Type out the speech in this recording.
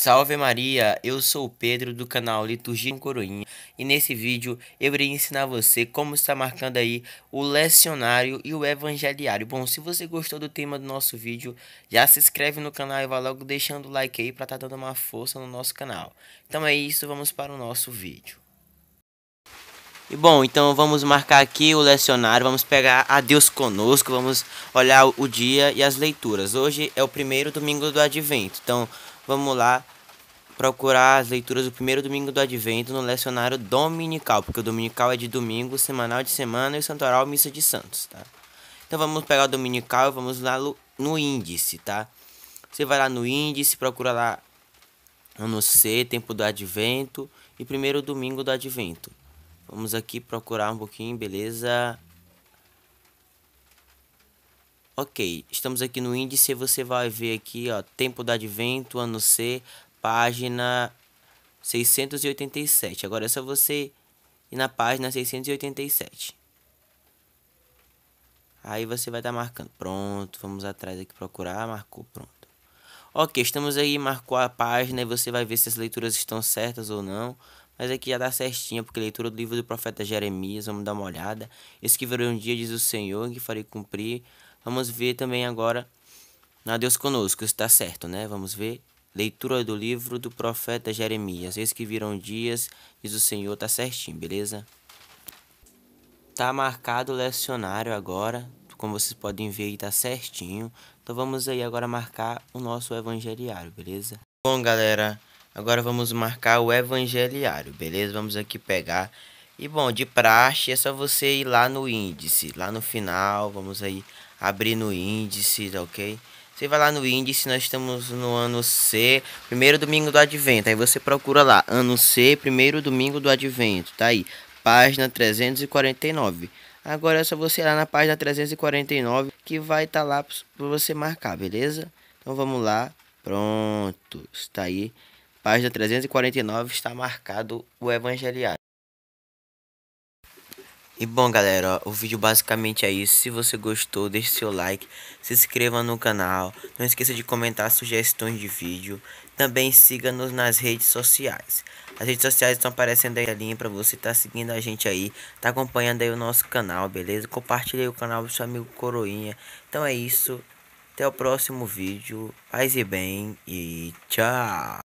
Salve Maria, eu sou o Pedro do canal Liturgia em Coroinha e nesse vídeo eu irei ensinar você como está marcando aí o lecionário e o evangeliário. Bom, se você gostou do tema do nosso vídeo, já se inscreve no canal e vai logo deixando o like aí para estar tá dando uma força no nosso canal. Então é isso, vamos para o nosso vídeo. E bom, então vamos marcar aqui o lecionário, vamos pegar a Deus conosco, vamos olhar o dia e as leituras. Hoje é o primeiro domingo do advento, então vamos lá procurar as leituras do primeiro domingo do Advento no lecionário dominical, porque o dominical é de domingo, semanal de semana e o santoral missa de santos, tá? Então vamos pegar o dominical e vamos lá no índice, tá? Você vai lá no índice, procura lá ano C, tempo do advento e primeiro domingo do advento. Vamos aqui procurar um pouquinho, beleza? Ok, estamos aqui no índice, você vai ver aqui, ó, tempo do advento, ano C, página 687. Agora é só você ir na página 687. Aí você vai estar tá marcando. Pronto, vamos atrás aqui procurar, marcou, pronto. Ok, estamos aí, marcou a página e você vai ver se as leituras estão certas ou não. Mas aqui já dá tá certinho, porque leitura do livro do profeta Jeremias, vamos dar uma olhada. Esse que virou um dia, diz o Senhor, que farei cumprir Vamos ver também agora na Deus conosco, está certo, né? Vamos ver. Leitura do livro do profeta Jeremias. Eis que viram dias, diz o Senhor, tá certinho, beleza? Tá marcado o lecionário agora, como vocês podem ver, tá certinho. Então vamos aí agora marcar o nosso evangeliário, beleza? Bom, galera, agora vamos marcar o evangeliário, beleza? Vamos aqui pegar e bom, de praxe é só você ir lá no índice, lá no final, vamos aí abrir no índice, tá ok? Você vai lá no índice, nós estamos no ano C, primeiro domingo do advento. Aí você procura lá, ano C, primeiro domingo do advento, tá aí, página 349. Agora é só você ir lá na página 349 que vai estar tá lá para você marcar, beleza? Então vamos lá, pronto, está aí. Página 349 está marcado o evangelho e bom galera, ó, o vídeo basicamente é isso, se você gostou deixe seu like, se inscreva no canal, não esqueça de comentar sugestões de vídeo, também siga-nos nas redes sociais. As redes sociais estão aparecendo aí a linha pra você estar tá seguindo a gente aí, tá acompanhando aí o nosso canal, beleza? Compartilhe o canal do seu amigo Coroinha. Então é isso, até o próximo vídeo, paz e bem e tchau!